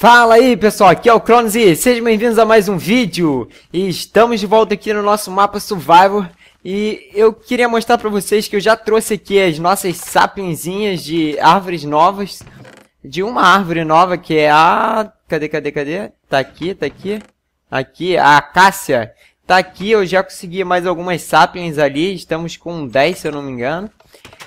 Fala aí pessoal, aqui é o Cronos e sejam bem-vindos a mais um vídeo E estamos de volta aqui no nosso mapa Survivor E eu queria mostrar pra vocês que eu já trouxe aqui as nossas sapinzinhas de árvores novas De uma árvore nova que é a... cadê, cadê, cadê? Tá aqui, tá aqui Aqui, a acácia Tá aqui, eu já consegui mais algumas sapiens ali, estamos com 10 se eu não me engano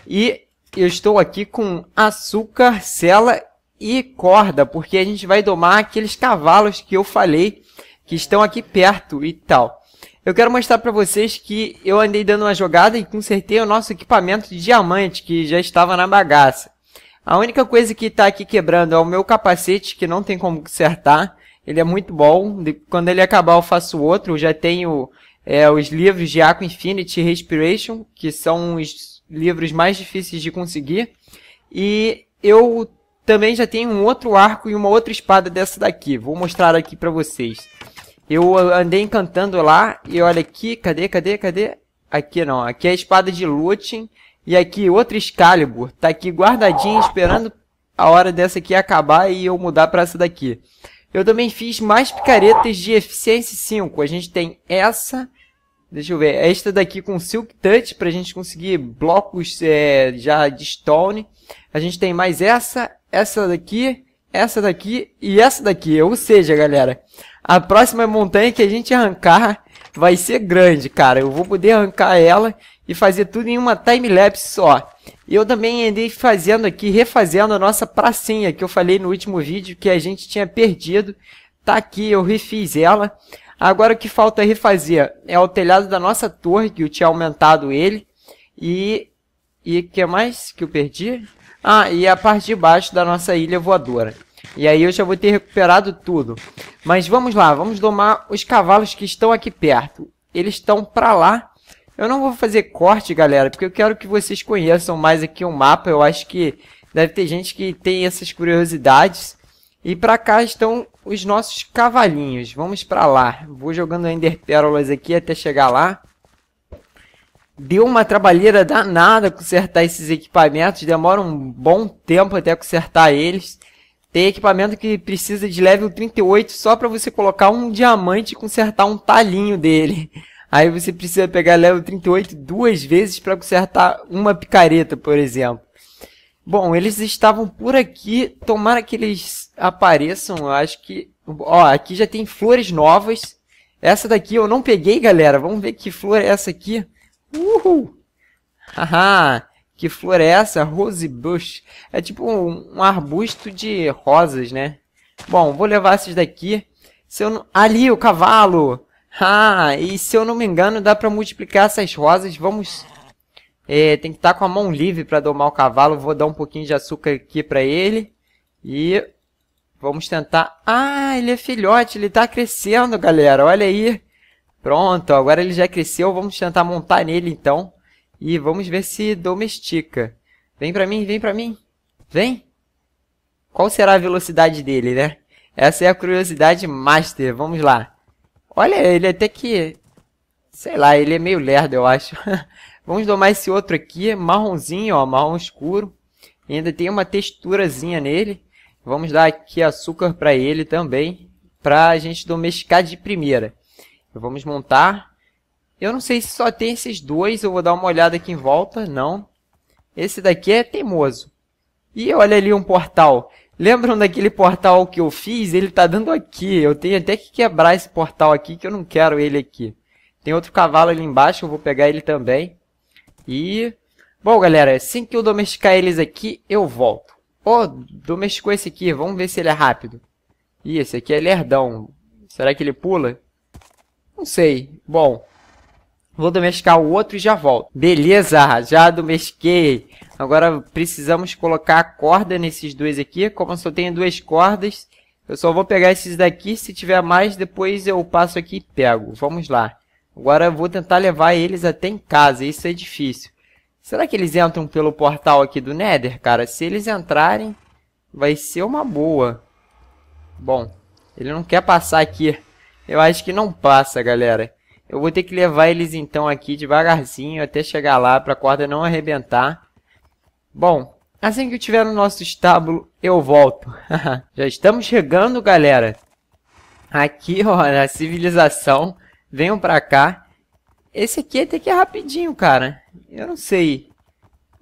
E eu estou aqui com açúcar, cela e corda, porque a gente vai domar aqueles cavalos que eu falei que estão aqui perto e tal. Eu quero mostrar para vocês que eu andei dando uma jogada e consertei o nosso equipamento de diamante que já estava na bagaça. A única coisa que está aqui quebrando é o meu capacete que não tem como consertar. Ele é muito bom. Quando ele acabar eu faço outro. Eu já tenho é, os livros de Aqua Infinity Respiration, que são os livros mais difíceis de conseguir. E eu também já tem um outro arco e uma outra espada dessa daqui. Vou mostrar aqui pra vocês. Eu andei encantando lá e olha aqui, cadê, cadê, cadê? Aqui não, aqui é a espada de Lutin e aqui outra Excalibur. Tá aqui guardadinha esperando a hora dessa aqui acabar e eu mudar pra essa daqui. Eu também fiz mais picaretas de eficiência 5. A gente tem essa, deixa eu ver, esta daqui com Silk Touch pra gente conseguir blocos é, já de stone. A gente tem mais essa, essa daqui, essa daqui e essa daqui. Ou seja, galera, a próxima montanha que a gente arrancar vai ser grande, cara. Eu vou poder arrancar ela e fazer tudo em uma time-lapse só. Eu também andei fazendo aqui, refazendo a nossa pracinha que eu falei no último vídeo que a gente tinha perdido. Tá aqui, eu refiz ela. Agora o que falta refazer é o telhado da nossa torre, que eu tinha aumentado ele. E e o que é mais que eu perdi? Ah, e a parte de baixo da nossa ilha voadora. E aí eu já vou ter recuperado tudo. Mas vamos lá, vamos domar os cavalos que estão aqui perto. Eles estão pra lá. Eu não vou fazer corte, galera, porque eu quero que vocês conheçam mais aqui o mapa. Eu acho que deve ter gente que tem essas curiosidades. E pra cá estão os nossos cavalinhos. Vamos pra lá. Vou jogando Ender Pérolas aqui até chegar lá deu uma trabalheira danada consertar esses equipamentos, demora um bom tempo até consertar eles. Tem equipamento que precisa de level 38 só para você colocar um diamante e consertar um talinho dele. Aí você precisa pegar level 38 duas vezes para consertar uma picareta, por exemplo. Bom, eles estavam por aqui, tomara que eles apareçam, eu acho que... Ó, aqui já tem flores novas. Essa daqui eu não peguei, galera, vamos ver que flor é essa aqui. Uhul! Haha! que flor é essa? Rose Bush. É tipo um, um arbusto de rosas, né? Bom, vou levar esses daqui. Se eu não... Ali, o cavalo! Ah, e se eu não me engano, dá pra multiplicar essas rosas. Vamos... É, tem que estar tá com a mão livre para domar o cavalo. Vou dar um pouquinho de açúcar aqui pra ele. E... Vamos tentar... Ah, ele é filhote, ele tá crescendo, galera. Olha aí. Pronto, agora ele já cresceu, vamos tentar montar nele então. E vamos ver se domestica. Vem pra mim, vem pra mim. Vem. Qual será a velocidade dele, né? Essa é a curiosidade master, vamos lá. Olha, ele até que... Sei lá, ele é meio lerdo, eu acho. vamos domar esse outro aqui, marronzinho, ó, marrom escuro. E ainda tem uma texturazinha nele. Vamos dar aqui açúcar pra ele também, pra gente domesticar de primeira. Vamos montar. Eu não sei se só tem esses dois. Eu vou dar uma olhada aqui em volta. Não. Esse daqui é teimoso. E olha ali um portal. Lembram daquele portal que eu fiz? Ele tá dando aqui. Eu tenho até que quebrar esse portal aqui, que eu não quero ele aqui. Tem outro cavalo ali embaixo, eu vou pegar ele também. E... Bom, galera, assim que eu domesticar eles aqui, eu volto. Oh, domesticou esse aqui. Vamos ver se ele é rápido. Ih, esse aqui é lerdão. Será que ele pula? Não sei. Bom, vou domesticar o outro e já volto. Beleza, já domestiquei. Agora precisamos colocar a corda nesses dois aqui. Como eu só tenho duas cordas, eu só vou pegar esses daqui. Se tiver mais, depois eu passo aqui e pego. Vamos lá. Agora eu vou tentar levar eles até em casa. Isso é difícil. Será que eles entram pelo portal aqui do Nether, cara? Se eles entrarem, vai ser uma boa. Bom, ele não quer passar aqui. Eu acho que não passa, galera. Eu vou ter que levar eles então aqui devagarzinho até chegar lá para a corda não arrebentar. Bom, assim que eu tiver no nosso estábulo, eu volto. Já estamos chegando, galera. Aqui, ó, na civilização. Venham para cá. Esse aqui até que é rapidinho, cara. Eu não sei.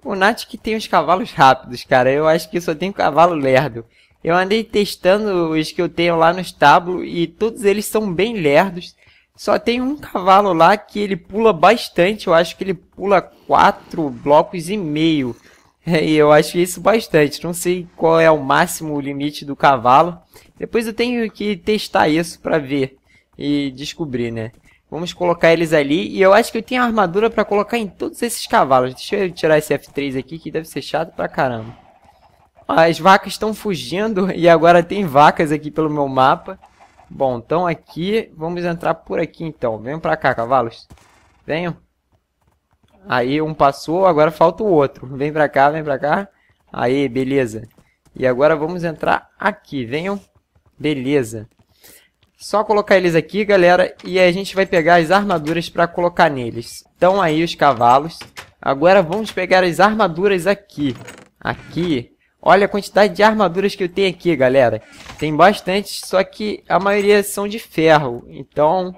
O Nath que tem os cavalos rápidos, cara. Eu acho que só tem um cavalo lerdo. Eu andei testando os que eu tenho lá no estábulo e todos eles são bem lerdos. Só tem um cavalo lá que ele pula bastante, eu acho que ele pula 4 blocos e meio. E eu acho isso bastante, não sei qual é o máximo limite do cavalo. Depois eu tenho que testar isso para ver e descobrir, né? Vamos colocar eles ali. E eu acho que eu tenho armadura para colocar em todos esses cavalos. Deixa eu tirar esse F3 aqui que deve ser chato pra caramba. As vacas estão fugindo e agora tem vacas aqui pelo meu mapa. Bom, então aqui, vamos entrar por aqui então. Venham pra cá, cavalos. Venham. Aí um passou, agora falta o outro. Vem pra cá, vem pra cá. Aí, beleza. E agora vamos entrar aqui, venham. Beleza. Só colocar eles aqui, galera, e a gente vai pegar as armaduras para colocar neles. Então aí os cavalos. Agora vamos pegar as armaduras aqui. Aqui. Olha a quantidade de armaduras que eu tenho aqui, galera. Tem bastante, só que a maioria são de ferro. Então,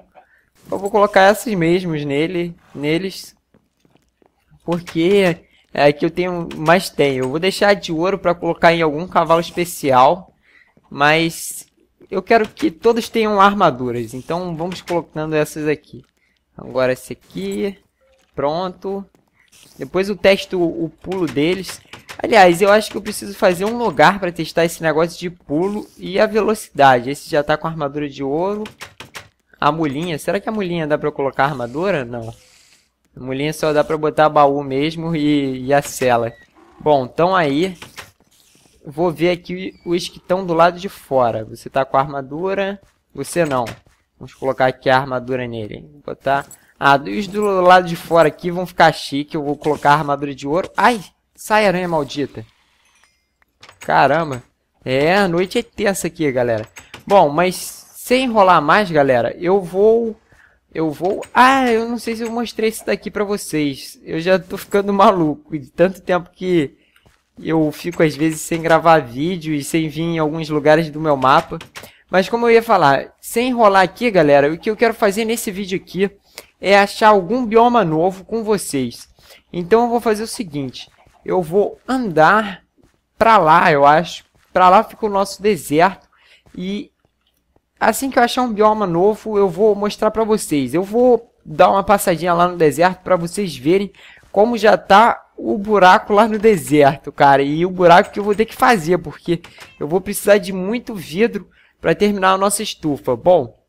eu vou colocar essas mesmos nele, neles. Porque é que eu tenho mais tenho. Eu vou deixar de ouro para colocar em algum cavalo especial. Mas eu quero que todos tenham armaduras. Então, vamos colocando essas aqui. Agora esse aqui. Pronto. Depois eu testo o pulo deles. Aliás, eu acho que eu preciso fazer um lugar para testar esse negócio de pulo e a velocidade. Esse já tá com armadura de ouro. A mulinha, será que a mulinha dá para colocar armadura? Não. A mulinha só dá para botar baú mesmo e, e a cela. Bom, então aí, vou ver aqui os que estão do lado de fora. Você tá com armadura, você não. Vamos colocar aqui a armadura nele. Vou botar... Ah, os do lado de fora aqui vão ficar chique. Eu vou colocar a armadura de ouro. Ai! Sai, aranha maldita. Caramba. É, a noite é tensa aqui, galera. Bom, mas sem enrolar mais, galera, eu vou... Eu vou... Ah, eu não sei se eu mostrei isso daqui pra vocês. Eu já tô ficando maluco. De tanto tempo que eu fico, às vezes, sem gravar vídeo e sem vir em alguns lugares do meu mapa. Mas como eu ia falar, sem enrolar aqui, galera, o que eu quero fazer nesse vídeo aqui é achar algum bioma novo com vocês. Então eu vou fazer o seguinte, eu vou andar para lá, eu acho. Para lá fica o nosso deserto. E assim que eu achar um bioma novo, eu vou mostrar para vocês. Eu vou dar uma passadinha lá no deserto para vocês verem como já tá o buraco lá no deserto, cara. E o buraco que eu vou ter que fazer, porque eu vou precisar de muito vidro para terminar a nossa estufa. Bom,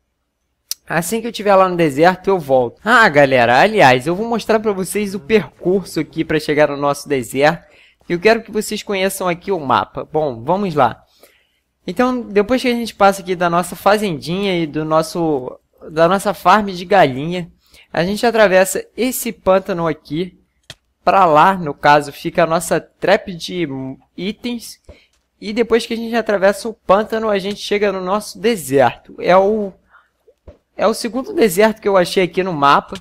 Assim que eu estiver lá no deserto, eu volto. Ah, galera, aliás, eu vou mostrar para vocês o percurso aqui para chegar no nosso deserto. Eu quero que vocês conheçam aqui o mapa. Bom, vamos lá. Então, depois que a gente passa aqui da nossa fazendinha e do nosso da nossa farm de galinha, a gente atravessa esse pântano aqui. Para lá, no caso, fica a nossa trap de itens. E depois que a gente atravessa o pântano, a gente chega no nosso deserto. É o é o segundo deserto que eu achei aqui no mapa.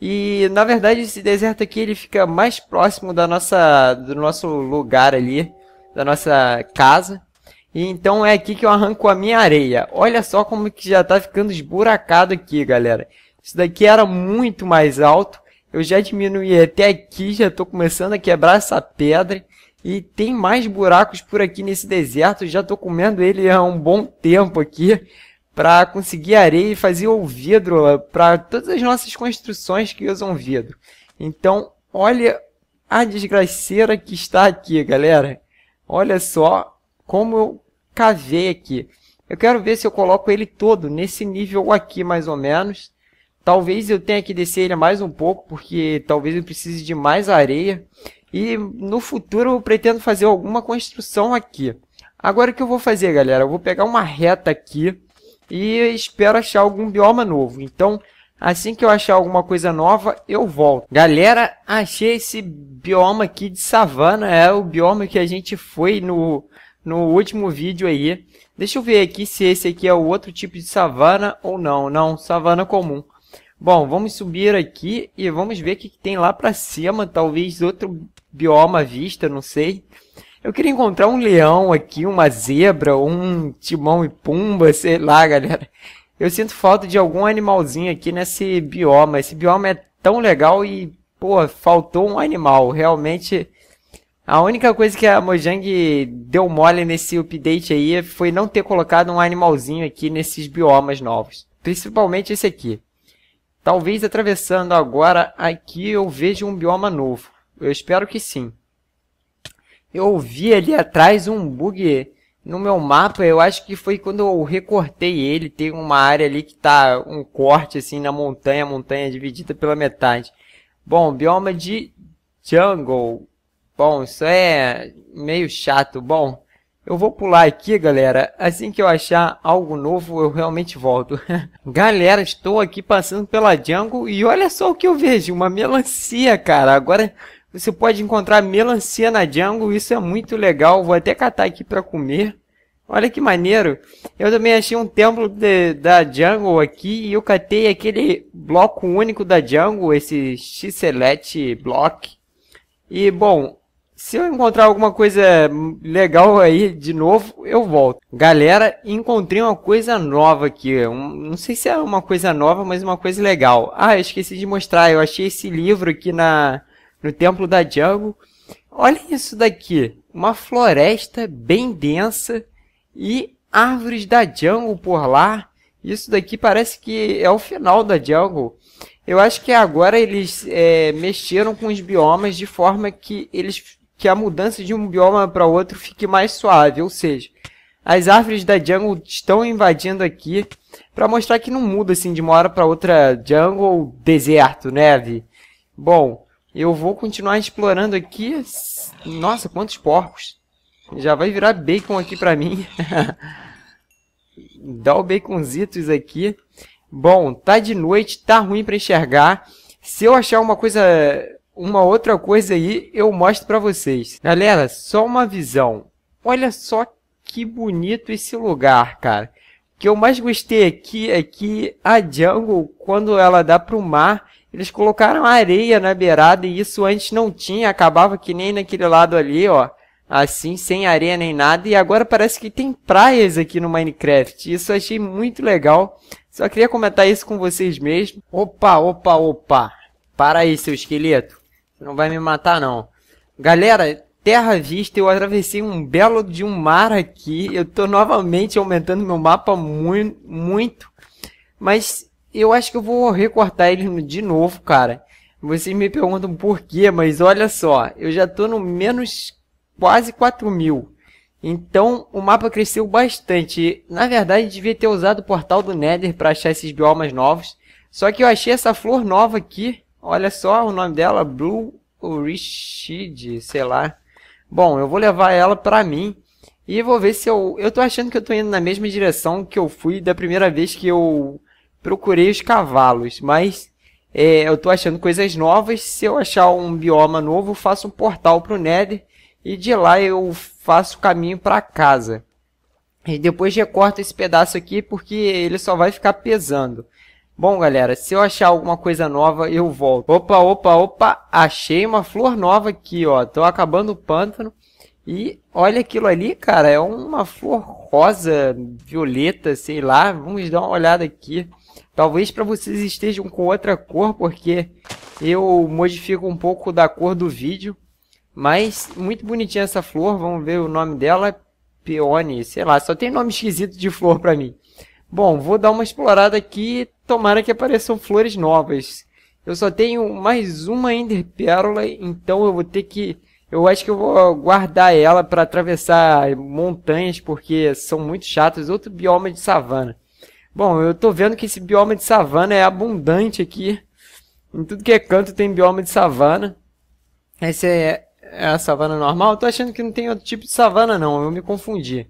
E, na verdade, esse deserto aqui, ele fica mais próximo da nossa, do nosso lugar ali, da nossa casa. E então é aqui que eu arranco a minha areia. Olha só como que já tá ficando esburacado aqui, galera. Isso daqui era muito mais alto. Eu já diminuí até aqui, já tô começando a quebrar essa pedra. E tem mais buracos por aqui nesse deserto, já tô comendo ele há um bom tempo aqui para conseguir areia e fazer o vidro para todas as nossas construções que usam vidro. Então, olha a desgraceira que está aqui, galera. Olha só como eu cavei aqui. Eu quero ver se eu coloco ele todo nesse nível aqui, mais ou menos. Talvez eu tenha que descer ele mais um pouco, porque talvez eu precise de mais areia. E no futuro eu pretendo fazer alguma construção aqui. Agora o que eu vou fazer, galera? Eu vou pegar uma reta aqui e espero achar algum bioma novo. Então, assim que eu achar alguma coisa nova, eu volto. Galera, achei esse bioma aqui de savana, é o bioma que a gente foi no, no último vídeo aí. Deixa eu ver aqui se esse aqui é o outro tipo de savana ou não. Não, savana comum. Bom, vamos subir aqui e vamos ver o que, tem lá pra cima. Talvez outro bioma à vista, não sei. Eu queria encontrar um leão aqui, uma zebra, um timão e pumba, sei lá, galera. Eu sinto falta de algum animalzinho aqui nesse bioma. Esse bioma é tão legal e, pô, faltou um animal. Realmente, a única coisa que a Mojang deu mole nesse update aí foi não ter colocado um animalzinho aqui nesses biomas novos. Principalmente esse aqui. Talvez atravessando agora aqui eu veja um bioma novo. Eu espero que sim. Eu ouvi ali atrás um bug no meu mapa, eu acho que foi quando eu recortei ele, tem uma área ali que tá um corte assim na montanha, montanha dividida pela metade. Bom, bioma de jungle. Bom, isso é meio chato. Bom, eu vou pular aqui, galera. Assim que eu achar algo novo, eu realmente volto. galera, estou aqui passando pela jungle e olha só o que eu vejo. Uma melancia, cara. Agora você pode encontrar melancia na Django, isso é muito legal. Vou até catar aqui para comer. Olha que maneiro. Eu também achei um templo de, da Jungle aqui e eu catei aquele bloco único da Jungle, esse X-Select Block. E, bom, se eu encontrar alguma coisa legal aí de novo, eu volto. Galera, encontrei uma coisa nova aqui. Um, não sei se é uma coisa nova, mas uma coisa legal. Ah, eu esqueci de mostrar. Eu achei esse livro aqui na no templo da Jungle. Olha isso daqui, uma floresta bem densa e árvores da Jungle por lá. Isso daqui parece que é o final da Jungle. Eu acho que agora eles é, mexeram com os biomas de forma que eles que a mudança de um bioma para outro fique mais suave, ou seja, as árvores da jungle estão invadindo aqui para mostrar que não muda assim de uma hora para outra jungle ou deserto, neve. Né, Bom, eu vou continuar explorando aqui. Nossa, quantos porcos. Já vai virar bacon aqui pra mim. Dá o baconzitos aqui. Bom, tá de noite, tá ruim pra enxergar. Se eu achar uma coisa, uma outra coisa aí, eu mostro pra vocês. Galera, só uma visão. Olha só que bonito esse lugar, cara. O que eu mais gostei aqui é que a jungle, quando ela dá pro mar, eles colocaram areia na beirada e isso antes não tinha, acabava que nem naquele lado ali, ó. Assim, sem areia nem nada. E agora parece que tem praias aqui no Minecraft. Isso eu achei muito legal. Só queria comentar isso com vocês mesmo. Opa, opa, opa. Para aí, seu esqueleto. Você não vai me matar, não. Galera, terra vista, eu atravessei um belo de um mar aqui. Eu tô novamente aumentando meu mapa muito, muito. Mas eu acho que eu vou recortar ele de novo, cara. Vocês me perguntam por quê, mas olha só, eu já tô no menos quase 4 mil. Então o mapa cresceu bastante. Na verdade, devia ter usado o portal do Nether para achar esses biomas novos. Só que eu achei essa flor nova aqui. Olha só o nome dela, Blue Orchid, sei lá. Bom, eu vou levar ela para mim e vou ver se eu... Eu tô achando que eu tô indo na mesma direção que eu fui da primeira vez que eu procurei os cavalos, mas é, eu tô achando coisas novas. Se eu achar um bioma novo, faço um portal pro Nether e de lá eu faço o caminho para casa. E depois recorto esse pedaço aqui porque ele só vai ficar pesando. Bom, galera, se eu achar alguma coisa nova, eu volto. Opa, opa, opa, achei uma flor nova aqui, ó. Tô acabando o pântano. E olha aquilo ali, cara, é uma flor rosa, violeta, sei lá. Vamos dar uma olhada aqui. Talvez para vocês estejam com outra cor, porque eu modifico um pouco da cor do vídeo. Mas muito bonitinha essa flor, vamos ver o nome dela. Peone, sei lá, só tem nome esquisito de flor para mim. Bom, vou dar uma explorada aqui, tomara que apareçam flores novas. Eu só tenho mais uma Ender Pérola, então eu vou ter que... Eu acho que eu vou guardar ela para atravessar montanhas, porque são muito chatas. Outro bioma de savana. Bom, eu tô vendo que esse bioma de savana é abundante aqui. Em tudo que é canto tem bioma de savana. Essa é, é a savana normal. Eu tô achando que não tem outro tipo de savana, não. Eu me confundi.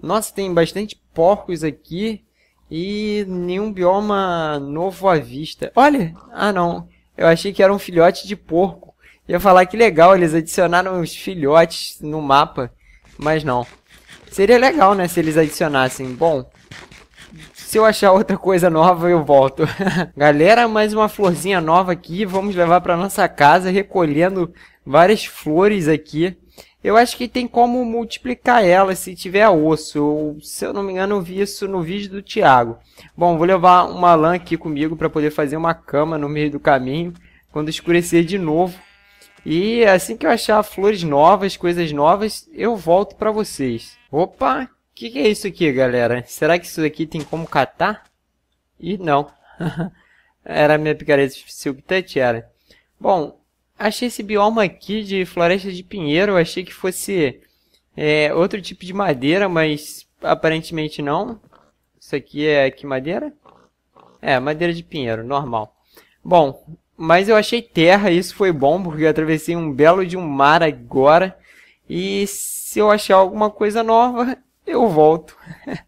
Nossa, tem bastante porcos aqui. E nenhum bioma novo à vista. Olha! Ah, não. Eu achei que era um filhote de porco. Ia falar que legal, eles adicionaram os filhotes no mapa. Mas não. Seria legal, né, se eles adicionassem. Bom, se eu achar outra coisa nova, eu volto. Galera, mais uma florzinha nova aqui. Vamos levar para nossa casa, recolhendo várias flores aqui. Eu acho que tem como multiplicar ela se tiver osso. Eu, se eu não me engano, eu vi isso no vídeo do Thiago. Bom, vou levar uma lã aqui comigo para poder fazer uma cama no meio do caminho quando escurecer de novo. E assim que eu achar flores novas, coisas novas, eu volto para vocês. Opa, que, que é isso aqui, galera? Será que isso aqui tem como catar? E não. era a minha picareta Silk Touch, era. Bom, achei esse bioma aqui de floresta de pinheiro. Achei que fosse é, outro tipo de madeira, mas aparentemente não. Isso aqui é que madeira? É, madeira de pinheiro, normal. Bom, mas eu achei terra, isso foi bom, porque eu atravessei um belo de um mar agora. E se eu achar alguma coisa nova, eu volto.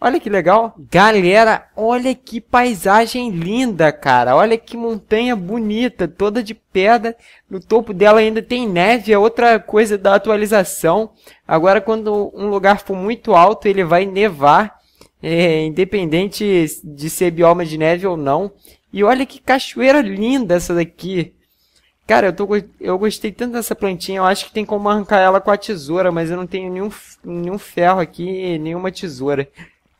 olha que legal. Galera, olha que paisagem linda, cara. Olha que montanha bonita, toda de pedra. No topo dela ainda tem neve, é outra coisa da atualização. Agora, quando um lugar for muito alto, ele vai nevar. É, independente de ser bioma de neve ou não. E olha que cachoeira linda essa daqui. Cara, eu, tô, eu gostei tanto dessa plantinha. Eu acho que tem como arrancar ela com a tesoura, mas eu não tenho nenhum, nenhum ferro aqui, nenhuma tesoura.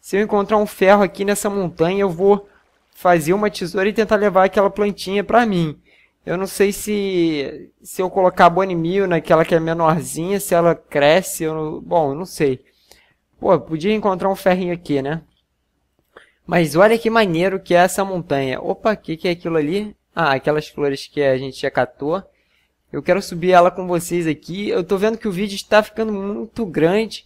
Se eu encontrar um ferro aqui nessa montanha, eu vou fazer uma tesoura e tentar levar aquela plantinha pra mim. Eu não sei se se eu colocar Bonimil naquela que é menorzinha, se ela cresce, eu não, bom, eu não sei. Pô, podia encontrar um ferrinho aqui, né? Mas olha que maneiro que é essa montanha. Opa, o que, que é aquilo ali? Ah, aquelas flores que a gente já catou. Eu quero subir ela com vocês aqui. Eu tô vendo que o vídeo está ficando muito grande.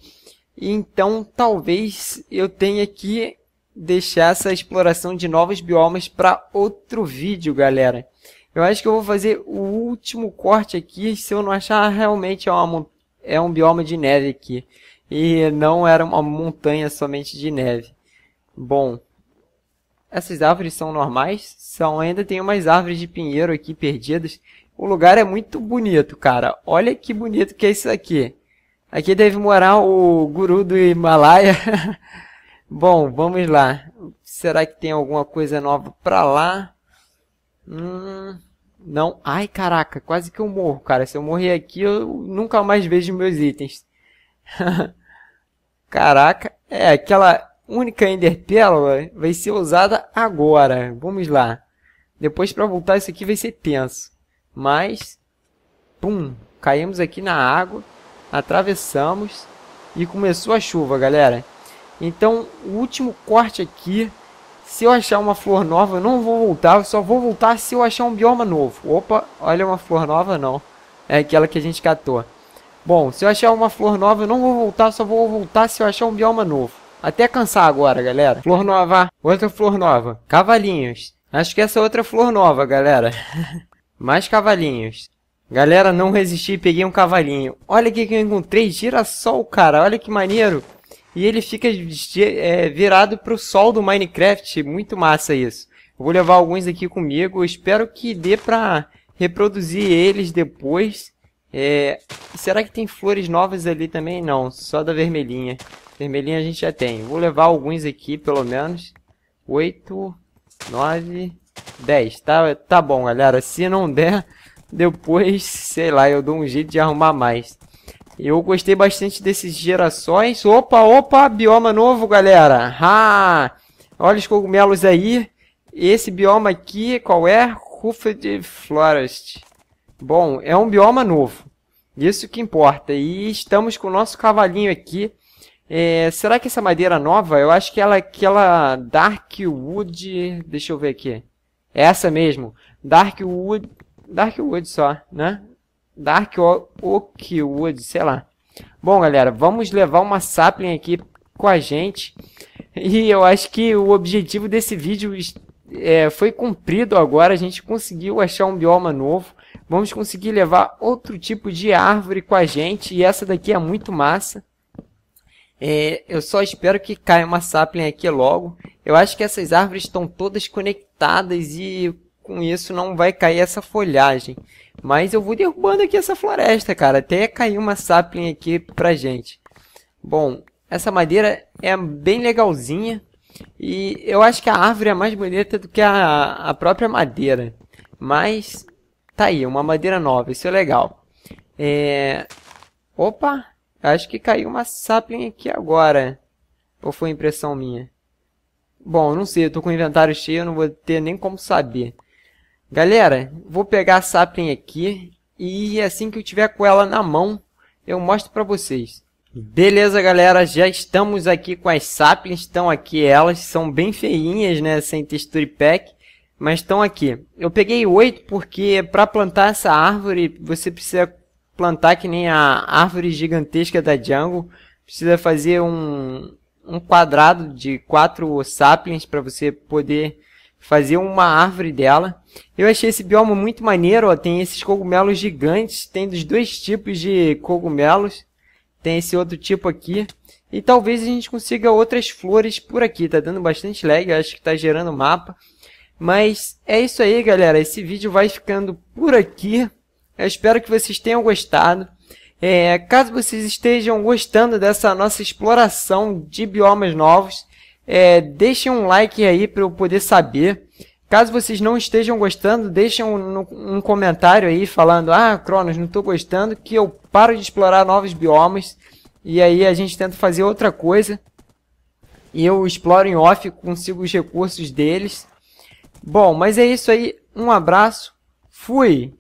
Então, talvez eu tenha que deixar essa exploração de novos biomas para outro vídeo, galera. Eu acho que eu vou fazer o último corte aqui, se eu não achar realmente é uma, é um bioma de neve aqui. E não era uma montanha somente de neve. Bom, essas árvores são normais, são ainda tem umas árvores de pinheiro aqui perdidas. O lugar é muito bonito, cara. Olha que bonito que é isso aqui. Aqui deve morar o guru do Himalaia. Bom, vamos lá. Será que tem alguma coisa nova pra lá? Hum, não. Ai, caraca, quase que eu morro, cara. Se eu morrer aqui, eu nunca mais vejo meus itens. caraca, é aquela única enderpérola vai ser usada agora. Vamos lá. Depois para voltar isso aqui vai ser tenso. Mas, pum, caímos aqui na água, atravessamos e começou a chuva, galera. Então, o último corte aqui, se eu achar uma flor nova, eu não vou voltar. Eu só vou voltar se eu achar um bioma novo. Opa, olha uma flor nova, não. É aquela que a gente catou. Bom, se eu achar uma flor nova, eu não vou voltar. Só vou voltar se eu achar um bioma novo. Até cansar agora, galera. Flor nova, outra flor nova. Cavalinhos. Acho que essa é outra flor nova, galera. Mais cavalinhos. Galera, não resisti e peguei um cavalinho. Olha o que eu encontrei, girassol, cara. Olha que maneiro. E ele fica é, virado pro sol do Minecraft. Muito massa isso. Eu vou levar alguns aqui comigo. Eu espero que dê pra reproduzir eles depois. É... Será que tem flores novas ali também? Não, só da vermelhinha. Vermelhinho a gente já tem. Vou levar alguns aqui, pelo menos. 8, 9, 10. Tá, tá bom, galera. Se não der, depois, sei lá, eu dou um jeito de arrumar mais. Eu gostei bastante desses gerações. Opa, opa, bioma novo, galera. Ah, olha os cogumelos aí. Esse bioma aqui, qual é? Ruffed Forest. Bom, é um bioma novo. Isso que importa. E estamos com o nosso cavalinho aqui. É, será que essa madeira nova, eu acho que ela, aquela Dark Wood, deixa eu ver aqui. É essa mesmo, Dark Wood, Dark Wood só, né? Dark Oak Wood, sei lá. Bom, galera, vamos levar uma sapling aqui com a gente. E eu acho que o objetivo desse vídeo é, foi cumprido agora. A gente conseguiu achar um bioma novo. Vamos conseguir levar outro tipo de árvore com a gente. E essa daqui é muito massa. É, eu só espero que caia uma sapling aqui logo. Eu acho que essas árvores estão todas conectadas e com isso não vai cair essa folhagem. Mas eu vou derrubando aqui essa floresta, cara, até cair uma sapling aqui pra gente. Bom, essa madeira é bem legalzinha e eu acho que a árvore é mais bonita do que a, a própria madeira. Mas tá aí, uma madeira nova, isso é legal. É... Opa, Acho que caiu uma sapling aqui agora. Ou foi impressão minha? Bom, não sei, eu tô com o inventário cheio, eu não vou ter nem como saber. Galera, vou pegar a sapling aqui e assim que eu tiver com ela na mão, eu mostro pra vocês. Beleza, galera, já estamos aqui com as saplings, estão aqui elas, são bem feinhas, né, sem texture pack, mas estão aqui. Eu peguei oito porque para plantar essa árvore você precisa plantar que nem a árvore gigantesca da jungle. Precisa fazer um, um quadrado de quatro saplings para você poder fazer uma árvore dela. Eu achei esse bioma muito maneiro, ó, tem esses cogumelos gigantes, tem dos dois tipos de cogumelos, tem esse outro tipo aqui. E talvez a gente consiga outras flores por aqui, tá dando bastante lag, acho que tá gerando mapa. Mas é isso aí galera, esse vídeo vai ficando por aqui. Eu espero que vocês tenham gostado. É, caso vocês estejam gostando dessa nossa exploração de biomas novos, é, deixem um like aí para eu poder saber. Caso vocês não estejam gostando, deixem um, um comentário aí falando Ah, Cronos, não estou gostando, que eu paro de explorar novos biomas. E aí a gente tenta fazer outra coisa. E eu exploro em off, consigo os recursos deles. Bom, mas é isso aí. Um abraço. Fui!